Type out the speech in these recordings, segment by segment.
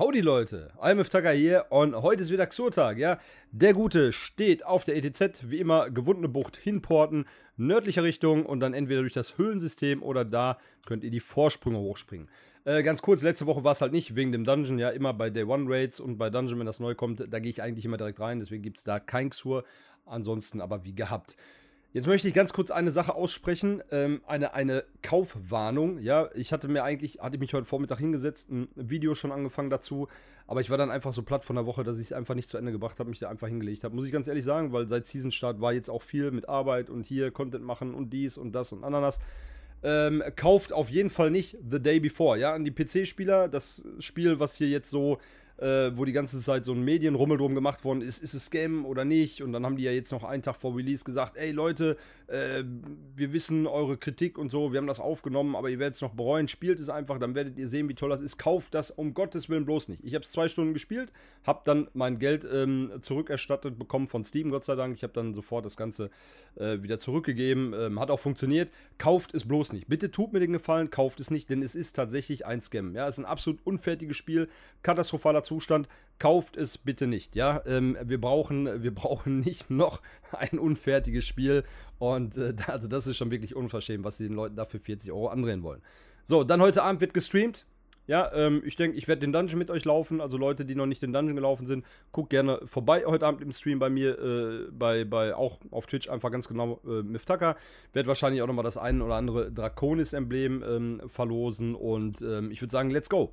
Howdy Leute, IMF Tucker hier und heute ist wieder Xur-Tag, ja. Der Gute steht auf der ETZ, wie immer, gewundene Bucht hinporten, nördlicher Richtung und dann entweder durch das Höhlensystem oder da könnt ihr die Vorsprünge hochspringen. Äh, ganz kurz, letzte Woche war es halt nicht, wegen dem Dungeon, ja, immer bei Day One Raids und bei Dungeon, wenn das neu kommt, da gehe ich eigentlich immer direkt rein, deswegen gibt es da kein Xur, ansonsten aber wie gehabt. Jetzt möchte ich ganz kurz eine Sache aussprechen, ähm, eine, eine Kaufwarnung. Ja, ich hatte mir eigentlich, hatte mich heute Vormittag hingesetzt, ein Video schon angefangen dazu, aber ich war dann einfach so platt von der Woche, dass ich es einfach nicht zu Ende gebracht habe, mich da einfach hingelegt habe. Muss ich ganz ehrlich sagen, weil seit Season-Start war jetzt auch viel mit Arbeit und hier Content machen und dies und das und Ananas. Ähm, kauft auf jeden Fall nicht The Day Before, ja, an die PC-Spieler, das Spiel, was hier jetzt so äh, wo die ganze Zeit so ein Medienrummel drum gemacht worden ist, ist es Scam oder nicht? Und dann haben die ja jetzt noch einen Tag vor Release gesagt, ey Leute, äh, wir wissen eure Kritik und so, wir haben das aufgenommen, aber ihr werdet es noch bereuen, spielt es einfach, dann werdet ihr sehen, wie toll das ist. Kauft das um Gottes Willen bloß nicht. Ich habe es zwei Stunden gespielt, habe dann mein Geld ähm, zurückerstattet bekommen von Steam, Gott sei Dank. Ich habe dann sofort das Ganze äh, wieder zurückgegeben, ähm, hat auch funktioniert. Kauft es bloß nicht. Bitte tut mir den Gefallen, kauft es nicht, denn es ist tatsächlich ein Scam. Ja, es ist ein absolut unfertiges Spiel, katastrophaler Zustand, kauft es bitte nicht. Ja, ähm, wir brauchen, wir brauchen nicht noch ein unfertiges Spiel und äh, also das ist schon wirklich unverschämt, was sie den Leuten dafür 40 Euro andrehen wollen. So, dann heute Abend wird gestreamt. Ja, ähm, ich denke, ich werde den Dungeon mit euch laufen. Also Leute, die noch nicht den Dungeon gelaufen sind, guckt gerne vorbei heute Abend im Stream bei mir, äh, bei, bei auch auf Twitch einfach ganz genau äh, Miftaka. Werde wahrscheinlich auch nochmal das ein oder andere Draconis-Emblem ähm, verlosen und ähm, ich würde sagen, let's go.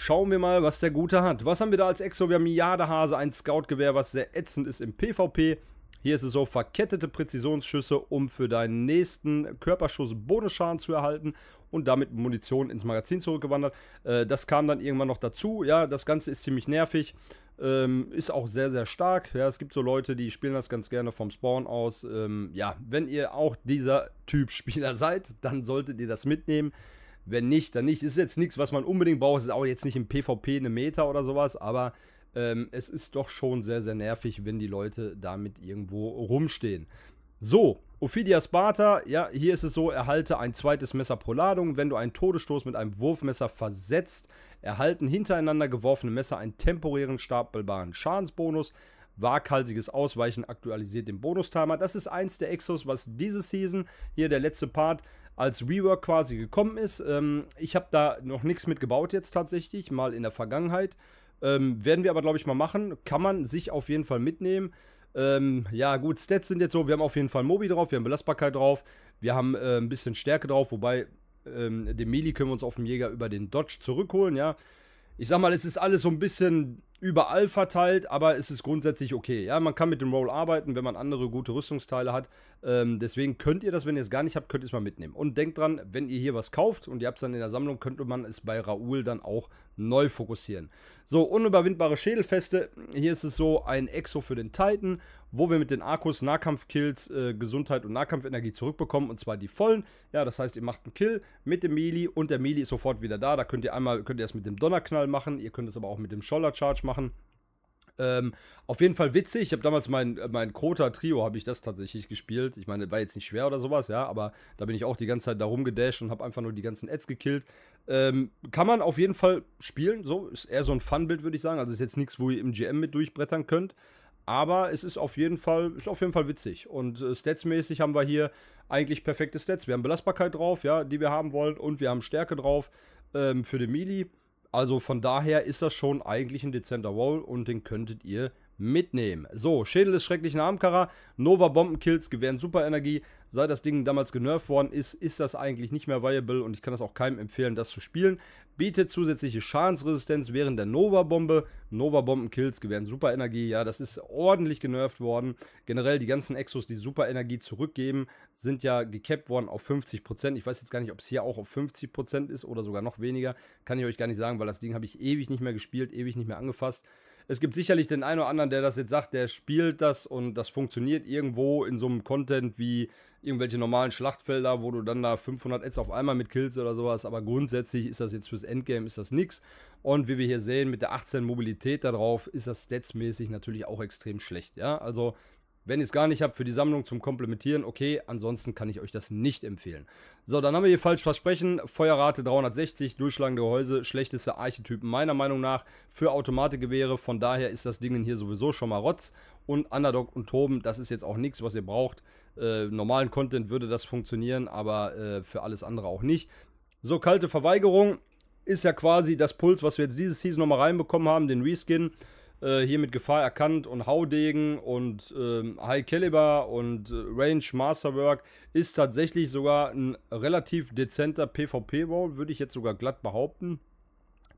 Schauen wir mal, was der Gute hat. Was haben wir da als Exo? Wir haben Jadehase, ein Scout-Gewehr, was sehr ätzend ist im PvP. Hier ist es so, verkettete Präzisionsschüsse, um für deinen nächsten Körperschuss Bonusschaden zu erhalten und damit Munition ins Magazin zurückgewandert. Äh, das kam dann irgendwann noch dazu. Ja, das Ganze ist ziemlich nervig. Ähm, ist auch sehr, sehr stark. Ja, es gibt so Leute, die spielen das ganz gerne vom Spawn aus. Ähm, ja, wenn ihr auch dieser Typ Spieler seid, dann solltet ihr das mitnehmen. Wenn nicht, dann nicht. Ist jetzt nichts, was man unbedingt braucht. Ist auch jetzt nicht im PvP eine Meter oder sowas, aber ähm, es ist doch schon sehr, sehr nervig, wenn die Leute damit irgendwo rumstehen. So, Ophidia Sparta, ja, hier ist es so, erhalte ein zweites Messer pro Ladung. Wenn du einen Todesstoß mit einem Wurfmesser versetzt, erhalten hintereinander geworfene Messer einen temporären stapelbaren Schadensbonus waghalsiges Ausweichen aktualisiert den Bonus-Timer. Das ist eins der Exos, was diese Season, hier der letzte Part, als Rework quasi gekommen ist. Ähm, ich habe da noch nichts mit gebaut jetzt tatsächlich, mal in der Vergangenheit. Ähm, werden wir aber, glaube ich, mal machen. Kann man sich auf jeden Fall mitnehmen. Ähm, ja, gut, Stats sind jetzt so, wir haben auf jeden Fall Mobi drauf, wir haben Belastbarkeit drauf, wir haben äh, ein bisschen Stärke drauf, wobei ähm, den Melee können wir uns auf dem Jäger über den Dodge zurückholen, ja. Ich sag mal, es ist alles so ein bisschen überall verteilt, aber es ist grundsätzlich okay. Ja, man kann mit dem Roll arbeiten, wenn man andere gute Rüstungsteile hat. Ähm, deswegen könnt ihr das, wenn ihr es gar nicht habt, könnt ihr es mal mitnehmen. Und denkt dran, wenn ihr hier was kauft und ihr habt es dann in der Sammlung, könnte man es bei Raoul dann auch neu fokussieren. So, unüberwindbare Schädelfeste. Hier ist es so ein Exo für den Titan, wo wir mit den Arkus Nahkampfkills äh, Gesundheit und Nahkampfenergie zurückbekommen und zwar die vollen. Ja, das heißt, ihr macht einen Kill mit dem Melee und der Melee ist sofort wieder da. Da könnt ihr einmal, könnt ihr es mit dem Donnerknall machen, ihr könnt es aber auch mit dem Scholler Charge machen machen. Ähm, auf jeden Fall witzig. Ich habe damals mein, äh, mein Kota Trio, habe ich das tatsächlich gespielt. Ich meine, war jetzt nicht schwer oder sowas, ja, aber da bin ich auch die ganze Zeit da rumgedasht und habe einfach nur die ganzen Ads gekillt. Ähm, kann man auf jeden Fall spielen, so. Ist eher so ein Fun-Bild, würde ich sagen. Also ist jetzt nichts, wo ihr im GM mit durchbrettern könnt. Aber es ist auf jeden Fall, ist auf jeden Fall witzig. Und äh, statsmäßig haben wir hier eigentlich perfekte Stats. Wir haben Belastbarkeit drauf, ja, die wir haben wollen. Und wir haben Stärke drauf ähm, für den Melee. Also von daher ist das schon eigentlich ein dezenter Wall und den könntet ihr mitnehmen. So, Schädel ist des schrecklichen Armkarrer, Nova Bombenkills gewähren Superenergie. Sei das Ding damals genervt worden ist, ist das eigentlich nicht mehr viable und ich kann das auch keinem empfehlen, das zu spielen. Bietet zusätzliche Schadensresistenz während der Nova Bombe. Nova Bombenkills gewähren Superenergie. Ja, das ist ordentlich genervt worden. Generell die ganzen Exos, die Superenergie zurückgeben, sind ja gekappt worden auf 50%. Ich weiß jetzt gar nicht, ob es hier auch auf 50% ist oder sogar noch weniger. Kann ich euch gar nicht sagen, weil das Ding habe ich ewig nicht mehr gespielt, ewig nicht mehr angefasst es gibt sicherlich den einen oder anderen, der das jetzt sagt, der spielt das und das funktioniert irgendwo in so einem Content wie irgendwelche normalen Schlachtfelder, wo du dann da 500 Ads auf einmal mit Kills oder sowas, aber grundsätzlich ist das jetzt fürs Endgame ist das nix und wie wir hier sehen mit der 18 Mobilität darauf ist das statsmäßig natürlich auch extrem schlecht, ja? Also wenn ihr es gar nicht habt für die Sammlung zum Komplementieren, okay, ansonsten kann ich euch das nicht empfehlen. So, dann haben wir hier falsch Versprechen, Feuerrate 360, durchschlagende Gehäuse, schlechteste Archetypen meiner Meinung nach für Automatikgewehre, von daher ist das Ding hier sowieso schon mal Rotz und Underdog und Toben, das ist jetzt auch nichts, was ihr braucht. Äh, normalen Content würde das funktionieren, aber äh, für alles andere auch nicht. So, kalte Verweigerung ist ja quasi das Puls, was wir jetzt dieses Season nochmal reinbekommen haben, den Reskin. Äh, hier mit Gefahr erkannt und Haudegen und ähm, High Caliber und äh, Range Masterwork ist tatsächlich sogar ein relativ dezenter PvP-Roll, würde ich jetzt sogar glatt behaupten,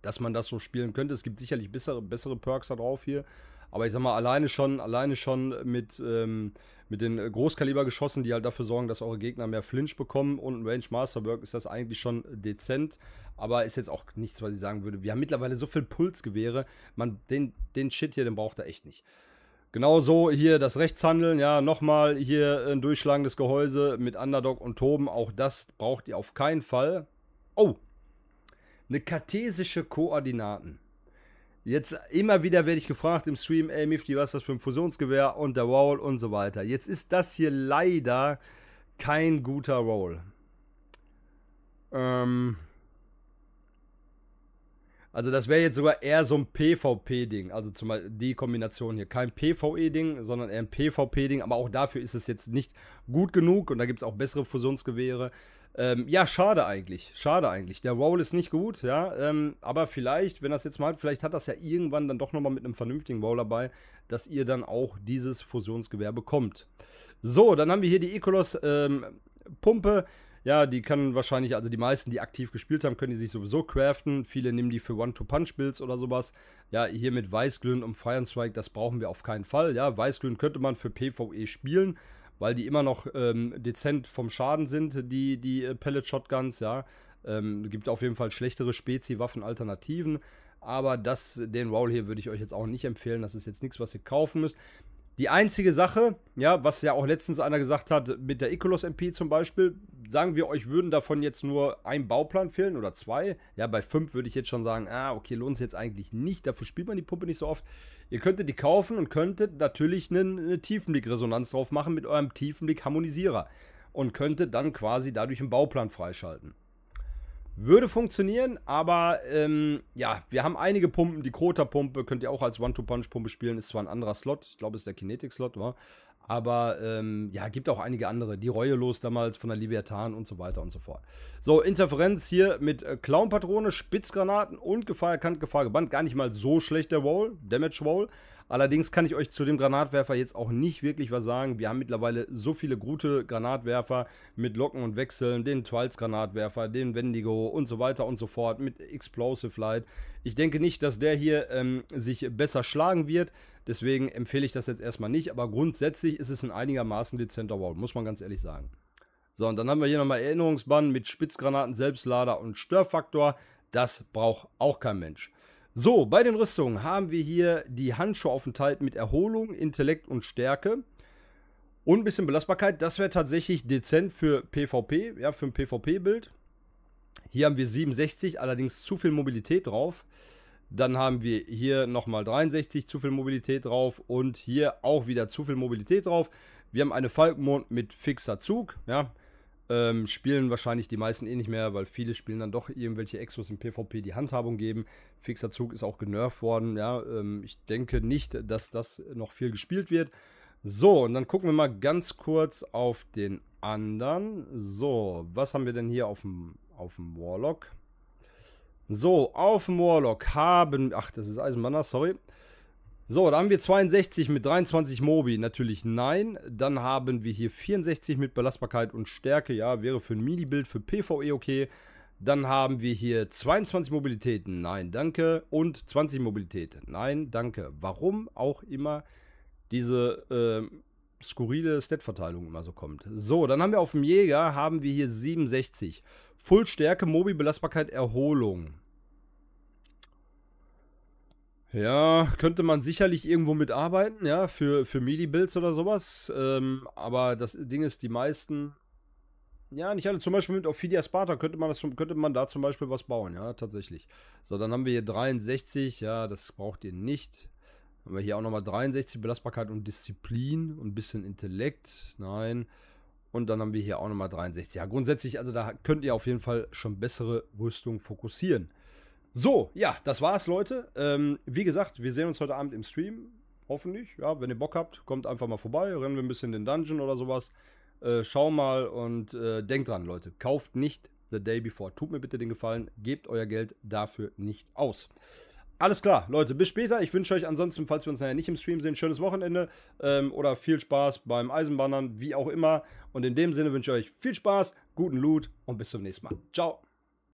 dass man das so spielen könnte. Es gibt sicherlich bessere, bessere Perks da drauf hier, aber ich sag mal, alleine schon, alleine schon mit, ähm, mit den äh, Großkalibergeschossen, die halt dafür sorgen, dass eure Gegner mehr Flinch bekommen und ein Range Masterwork ist das eigentlich schon dezent. Aber ist jetzt auch nichts, was ich sagen würde. Wir haben mittlerweile so viel Pulsgewehre. Man, den, den Shit hier, den braucht er echt nicht. Genauso hier das Rechtshandeln, ja, nochmal hier ein durchschlagendes Gehäuse mit Underdog und Toben. Auch das braucht ihr auf keinen Fall. Oh, eine kartesische Koordinaten. Jetzt immer wieder werde ich gefragt im Stream, ey Mifty, was ist das für ein Fusionsgewehr und der Roll und so weiter. Jetzt ist das hier leider kein guter Roll. Ähm also das wäre jetzt sogar eher so ein PvP-Ding. Also zum Beispiel die Kombination hier. Kein PvE-Ding, sondern eher ein PvP-Ding. Aber auch dafür ist es jetzt nicht gut genug und da gibt es auch bessere Fusionsgewehre. Ähm, ja, schade eigentlich. Schade eigentlich. Der Roll ist nicht gut, ja. Ähm, aber vielleicht, wenn das jetzt mal hat, vielleicht hat das ja irgendwann dann doch nochmal mit einem vernünftigen Roll dabei, dass ihr dann auch dieses Fusionsgewehr bekommt. So, dann haben wir hier die Ecolos ähm, Pumpe. Ja, die kann wahrscheinlich, also die meisten, die aktiv gespielt haben, können die sich sowieso craften. Viele nehmen die für One-to-Punch-Builds oder sowas. Ja, hier mit Weißglühen und Fire and Strike, das brauchen wir auf keinen Fall. Ja, Weißglühen könnte man für PvE spielen weil die immer noch ähm, dezent vom Schaden sind, die, die äh, Pellet-Shotguns, ja. Ähm, gibt auf jeden Fall schlechtere Spezi-Waffen-Alternativen. Aber das, den Roll hier würde ich euch jetzt auch nicht empfehlen. Das ist jetzt nichts, was ihr kaufen müsst. Die einzige Sache, ja, was ja auch letztens einer gesagt hat, mit der Ecolos MP zum Beispiel, sagen wir euch, würden davon jetzt nur ein Bauplan fehlen oder zwei. Ja, bei fünf würde ich jetzt schon sagen, ah, okay, lohnt es jetzt eigentlich nicht. Dafür spielt man die Pumpe nicht so oft. Ihr könntet die kaufen und könntet natürlich eine, eine Tiefenblickresonanz drauf machen mit eurem Tiefenblick-Harmonisierer und könntet dann quasi dadurch einen Bauplan freischalten. Würde funktionieren, aber ähm, ja, wir haben einige Pumpen. Die Krota-Pumpe könnt ihr auch als One-Two-Punch-Pumpe spielen. Ist zwar ein anderer Slot, ich glaube, es ist der Kinetic-Slot, war. Aber ähm, ja, gibt auch einige andere. Die Reuelos damals von der Libertan und so weiter und so fort. So, Interferenz hier mit äh, Clownpatrone, Spitzgranaten und Gefahr erkannt, Gefahr gebannt. Gar nicht mal so schlecht der Roll, Damage Roll. Allerdings kann ich euch zu dem Granatwerfer jetzt auch nicht wirklich was sagen. Wir haben mittlerweile so viele gute Granatwerfer mit Locken und Wechseln, den Twals Granatwerfer, den Wendigo und so weiter und so fort mit Explosive Light. Ich denke nicht, dass der hier ähm, sich besser schlagen wird. Deswegen empfehle ich das jetzt erstmal nicht, aber grundsätzlich ist es ein einigermaßen dezenter Wall, muss man ganz ehrlich sagen. So, und dann haben wir hier nochmal Erinnerungsband mit Spitzgranaten, Selbstlader und Störfaktor. Das braucht auch kein Mensch. So, bei den Rüstungen haben wir hier die Handschuhe aufenthalten mit Erholung, Intellekt und Stärke. Und ein bisschen Belastbarkeit. Das wäre tatsächlich dezent für PvP, ja, für ein PvP-Bild. Hier haben wir 67, allerdings zu viel Mobilität drauf. Dann haben wir hier nochmal 63 zu viel Mobilität drauf und hier auch wieder zu viel Mobilität drauf. Wir haben eine Falkenmond mit fixer Zug, ja. Ähm, spielen wahrscheinlich die meisten eh nicht mehr, weil viele spielen dann doch irgendwelche Exos im PvP die Handhabung geben. Fixer Zug ist auch genervt worden, ja. Ähm, ich denke nicht, dass das noch viel gespielt wird. So, und dann gucken wir mal ganz kurz auf den anderen. So, was haben wir denn hier auf dem, auf dem Warlock? So, auf dem Warlock haben. Ach, das ist Eisenbanner, sorry. So, da haben wir 62 mit 23 Mobi, natürlich nein. Dann haben wir hier 64 mit Belastbarkeit und Stärke, ja, wäre für ein Mini-Bild für PvE okay. Dann haben wir hier 22 Mobilität, nein, danke. Und 20 Mobilität, nein, danke. Warum auch immer diese äh, skurrile Stat-Verteilung immer so kommt. So, dann haben wir auf dem Jäger, haben wir hier 67. Fullstärke, Mobi, Belastbarkeit, Erholung. Ja, könnte man sicherlich irgendwo mitarbeiten, ja, für, für MIDI-Builds oder sowas. Ähm, aber das Ding ist, die meisten, ja, nicht alle. Zum Beispiel mit Ophidia Sparta könnte man, das, könnte man da zum Beispiel was bauen, ja, tatsächlich. So, dann haben wir hier 63, ja, das braucht ihr nicht. Haben wir hier auch nochmal 63, Belastbarkeit und Disziplin und ein bisschen Intellekt, nein. Und dann haben wir hier auch nochmal 63. Ja, grundsätzlich, also da könnt ihr auf jeden Fall schon bessere Rüstung fokussieren. So, ja, das war's, Leute. Ähm, wie gesagt, wir sehen uns heute Abend im Stream. Hoffentlich. Ja, wenn ihr Bock habt, kommt einfach mal vorbei. Rennen wir ein bisschen in den Dungeon oder sowas. Äh, schau mal und äh, denkt dran, Leute. Kauft nicht The Day Before. Tut mir bitte den Gefallen. Gebt euer Geld dafür nicht aus. Alles klar, Leute, bis später. Ich wünsche euch ansonsten, falls wir uns nachher nicht im Stream sehen, schönes Wochenende ähm, oder viel Spaß beim Eisenbannern, wie auch immer. Und in dem Sinne wünsche ich euch viel Spaß, guten Loot und bis zum nächsten Mal. Ciao.